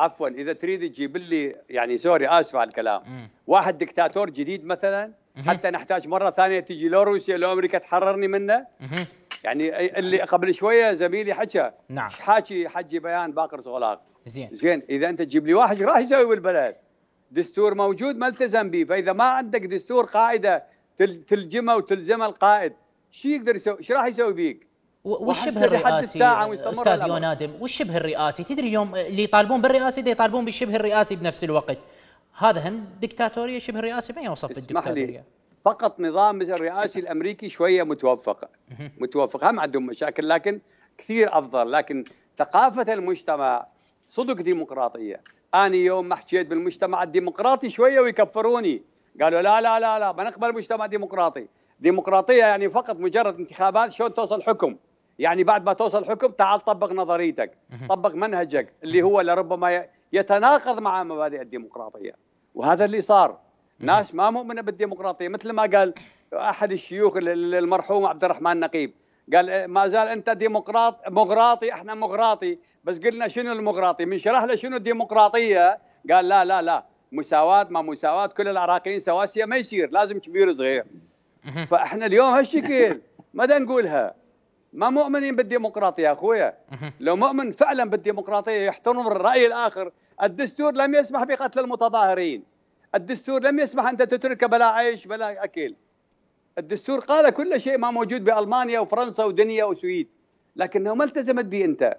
عفوا اذا تريد تجيب لي يعني سوري اسف على الكلام واحد دكتاتور جديد مثلا حتى نحتاج مره ثانيه تجي لو روسيا لو امريكا تحررني منه يعني اللي قبل شويه زميلي حكى نعم حاكي حجي بيان باقر صغلاق زين زين اذا انت تجيب لي واحد راح يسوي بالبلد دستور موجود ما التزم به فاذا ما عندك دستور قاعده تلجمه وتلزمه القائد شو يقدر يسوي شو راح يسوي بيك والشبه الرئاسي استاذ يونادم والشبه الرئاسي تدري اليوم اللي يطالبون بالرئاسي دي يطالبون بالشبه الرئاسي بنفس الوقت هذا هم دكتاتوريه شبه الرئاسي ما يوصف الدكتاتوريه فقط نظام الرئاسي الامريكي شويه متوفق متوفق هم عندهم مشاكل لكن كثير افضل لكن ثقافه المجتمع صدق ديمقراطيه انا يوم ما حكيت بالمجتمع الديمقراطي شويه ويكفروني قالوا لا لا لا لا ما نقبل مجتمع ديمقراطي ديمقراطيه يعني فقط مجرد انتخابات شلون توصل حكم يعني بعد ما توصل حكم تعال طبق نظريتك طبق منهجك اللي هو لربما يتناقض مع مبادئ الديمقراطيه وهذا اللي صار ناس ما مؤمنه بالديمقراطيه مثل ما قال احد الشيوخ المرحوم عبد الرحمن النقيب قال ما زال انت ديمقراط مغراطي احنا مغراطي بس قلنا شنو المغراطي من شرح له شنو الديمقراطيه قال لا لا لا مساواه ما مساواه كل العراقيين سواسيه ما يصير لازم كبير صغير فاحنا اليوم هالشكل ماذا نقولها ما مؤمنين بالديمقراطيه يا اخويا لو مؤمن فعلا بالديمقراطيه يحترم الراي الاخر الدستور لم يسمح بقتل المتظاهرين الدستور لم يسمح انت تترك بلا عيش بلا اكل الدستور قال كل شيء ما موجود بالمانيا وفرنسا ودنيا وسويد لكنه ما التزمت به انت